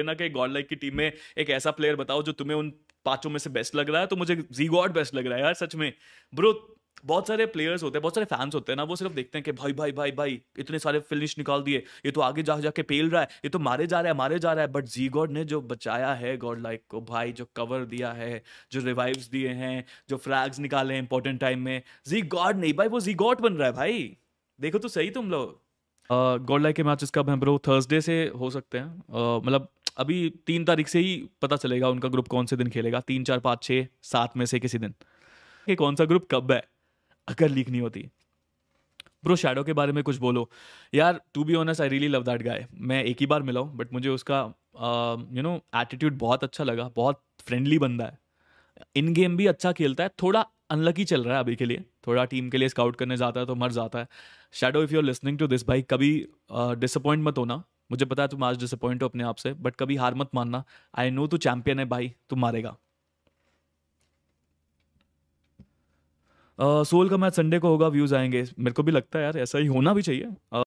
कि ना कि गॉड लाइक की टीम में एक ऐसा प्लेयर बताओ जो तुम्हें उन पांचों में से बेस्ट लग रहा है तो मुझे जी गॉड बेस्ट लग रहा है यार सच में ब्रो बहुत सारे प्लेयर्स होते हैं बहुत सारे फैंस होते हैं ना वो सिर्फ देखते हैं कि भाई भाई भाई भाई इतने सारे फिनिश निकाल दिए ये तो आगे जा जाके पेल रहा है ये तो मारे जा रहा है मारे जा रहा है बट जी गॉड ने जो बचाया है गॉड लाइक को भाई जो कवर दिया है जो रिवाइव्स दिए हैं जो फ्रैग्स निकाले हैं इंपॉर्टेंट टाइम में जी गॉड नहीं भाई वो जी गॉड बन रहा है भाई देखो तो सही तुम लोग गॉड लाइक के मैचेस कब हैं ब्रो थर्सडे से हो सकते हैं मतलब अभी तीन तारीख से ही पता चलेगा उनका ग्रुप कौन से दिन खेलेगा तीन चार पाँच छः सात में से किसी दिन कि कौन सा ग्रुप कब है अगर लीक नहीं होती ब्रो शेडो के बारे में कुछ बोलो यार to be honest I really love that guy मैं एक ही बार मिला हूँ बट मुझे उसका यू नो एटीट्यूड बहुत अच्छा लगा बहुत फ्रेंडली बंदा है इन गेम भी अच्छा खेलता है थोड़ा अनलकी चल रहा है अभी के लिए थोड़ा टीम के लिए स्काउट करने जाता है तो मर जाता है shadow if you are listening to this भाई कभी डिसअपॉइंट uh, मत होना मुझे पता है तुम आज डिसअपॉइंट हो अपने आप से बट कभी हार मत मानना आई नो तू चैंपियन है भाई तू मारेगा सोल uh, का मैच संडे को होगा व्यूज आएंगे मेरे को भी लगता है यार ऐसा ही होना भी चाहिए uh,